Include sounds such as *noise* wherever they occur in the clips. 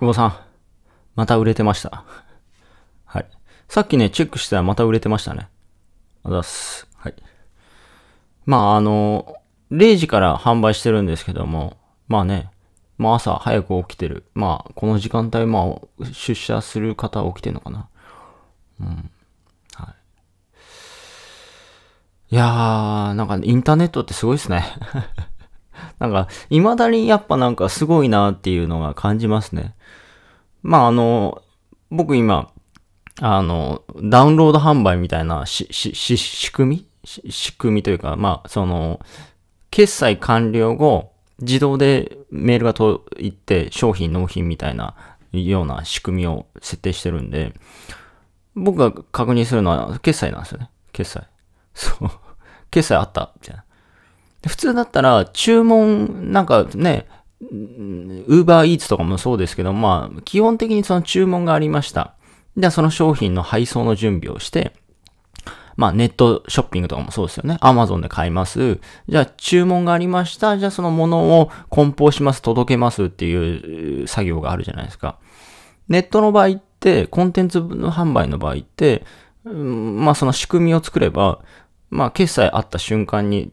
久保さん、また売れてました。はい。さっきね、チェックしたらまた売れてましたね。あざす。はい。まあ、あの、0時から販売してるんですけども、まあね、まあ朝早く起きてる。まあ、この時間帯、まあ、出社する方は起きてるのかな。うん。はい。いやー、なんか、インターネットってすごいっすね。なんか、未だにやっぱなんかすごいなっていうのが感じますね。まああの、僕今、あの、ダウンロード販売みたいなし、し、し、仕組み仕組みというか、まあ、その、決済完了後、自動でメールが届いて商品納品みたいなような仕組みを設定してるんで、僕が確認するのは決済なんですよね。決済。そう。決済あったみたいな。普通だったら注文、なんかね、ウーバーイーツとかもそうですけど、まあ、基本的にその注文がありました。じゃあその商品の配送の準備をして、まあネットショッピングとかもそうですよね。アマゾンで買います。じゃあ注文がありました。じゃあそのものを梱包します、届けますっていう作業があるじゃないですか。ネットの場合って、コンテンツ販売の場合って、まあその仕組みを作れば、まあ、決済あった瞬間に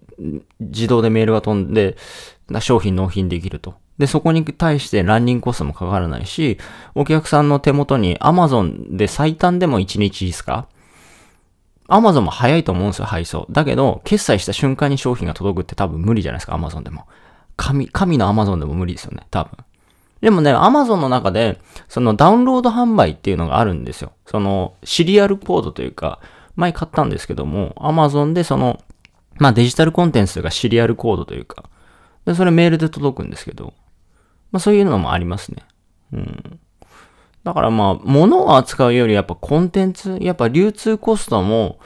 自動でメールが飛んで、商品納品できると。で、そこに対してランニングコストもかからないし、お客さんの手元に Amazon で最短でも1日ですか ?Amazon も早いと思うんですよ、配送。だけど、決済した瞬間に商品が届くって多分無理じゃないですか、Amazon でも。神、神の Amazon でも無理ですよね、多分。でもね、Amazon の中で、そのダウンロード販売っていうのがあるんですよ。その、シリアルコードというか、前買ったんですけども、Amazon でその、まあデジタルコンテンツがシリアルコードというか、で、それメールで届くんですけど、まあそういうのもありますね。うん。だからまあ、物を扱うよりやっぱコンテンツ、やっぱ流通コストも、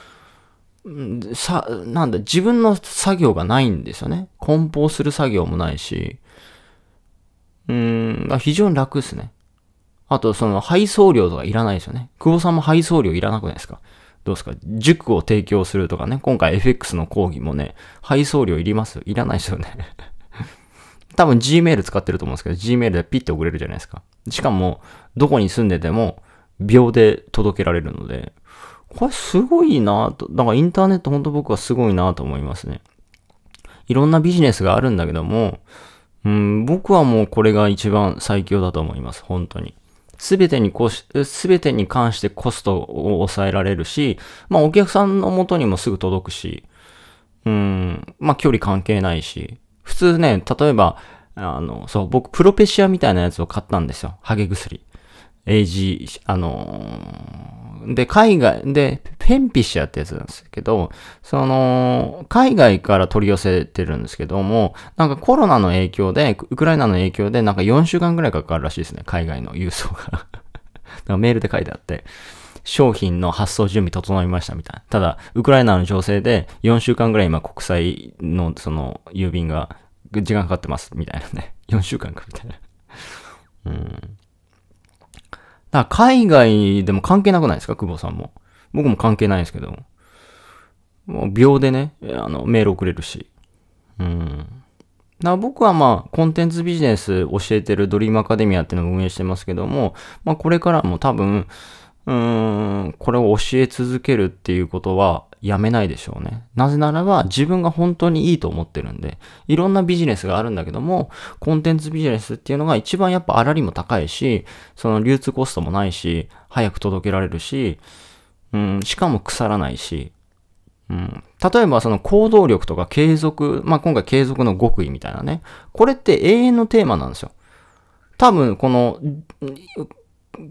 さ、なんだ、自分の作業がないんですよね。梱包する作業もないし、うん、非常に楽ですね。あと、その配送料とかいらないですよね。久保さんも配送料いらなくないですかどうですか塾を提供するとかね、今回 FX の講義もね、配送料いりますいらないですよね *laughs* 多分 Gmail 使ってると思うんですけど、Gmail でピッて送れるじゃないですか。しかも、どこに住んでても、秒で届けられるので、これすごいなと、だからインターネットほんと僕はすごいなと思いますね。いろんなビジネスがあるんだけども、うん、僕はもうこれが一番最強だと思います、本当に。すべてにこうすべてに関してコストを抑えられるし、まあお客さんの元にもすぐ届くし、うん、まあ距離関係ないし、普通ね、例えば、あの、そう、僕、プロペシアみたいなやつを買ったんですよ。ハゲ薬。AG、あのー、で、海外、で、ヘンピシアってやつなんですけど、その、海外から取り寄せてるんですけども、なんかコロナの影響で、ウクライナの影響で、なんか4週間ぐらいかかるらしいですね、海外の郵送が。*laughs* なメールで書いてあって。商品の発送準備整いましたみたいな。ただ、ウクライナの情勢で4週間ぐらい今国際のその郵便が時間かかってますみたいなね。4 *laughs* 週間かみたいな。うん。だから海外でも関係なくないですか久保さんも。僕も関係ないんですけど、もう秒でね、あの、メール送れるし。うん。な僕はまあ、コンテンツビジネス教えてるドリームアカデミアっていうのを運営してますけども、まあこれからも多分、うーん、これを教え続けるっていうことはやめないでしょうね。なぜならば自分が本当にいいと思ってるんで、いろんなビジネスがあるんだけども、コンテンツビジネスっていうのが一番やっぱ粗りも高いし、その流通コストもないし、早く届けられるし、うん、しかも腐らないし、うん、例えばその行動力とか継続、まあ、今回継続の極意みたいなね、これって永遠のテーマなんですよ。多分この、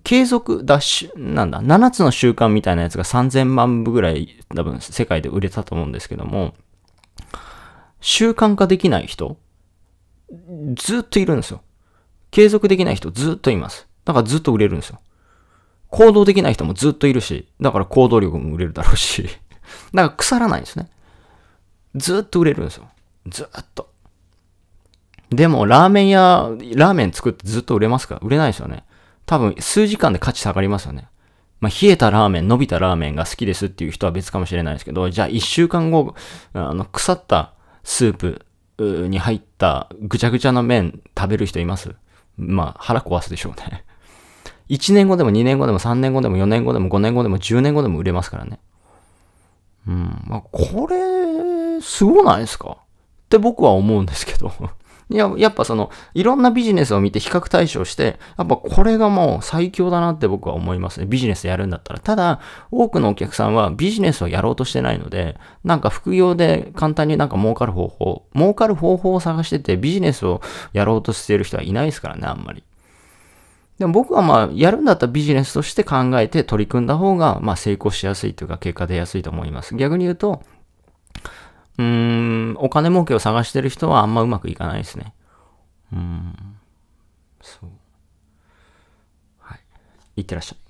継続ダッシュ、なんだ、7つの習慣みたいなやつが3000万部ぐらい多分世界で売れたと思うんですけども、習慣化できない人、ずっといるんですよ。継続できない人ずっといます。だからずっと売れるんですよ。行動できない人もずっといるし、だから行動力も売れるだろうし、だ *laughs* から腐らないんですね。ずっと売れるんですよ。ずっと。でも、ラーメン屋、ラーメン作ってずっと売れますか売れないですよね。多分、数時間で価値下がりますよね。まあ、冷えたラーメン、伸びたラーメンが好きですっていう人は別かもしれないですけど、じゃあ一週間後、あの、腐ったスープに入ったぐちゃぐちゃな麺食べる人いますまあ、腹壊すでしょうね1年後でも2年後でも3年後でも4年後でも5年後でも10年後でも売れますからね。うん。まあ、これ、すごないですかって僕は思うんですけど。*laughs* いや、やっぱその、いろんなビジネスを見て比較対象して、やっぱこれがもう最強だなって僕は思いますね。ビジネスやるんだったら。ただ、多くのお客さんはビジネスをやろうとしてないので、なんか副業で簡単になんか儲かる方法、儲かる方法を探しててビジネスをやろうとしてる人はいないですからね、あんまり。でも僕はまあ、やるんだったらビジネスとして考えて取り組んだ方が、まあ成功しやすいというか結果出やすいと思います。逆に言うと、うーん、お金儲けを探してる人はあんまうまくいかないですね。うん。そう。はい。いってらっしゃい。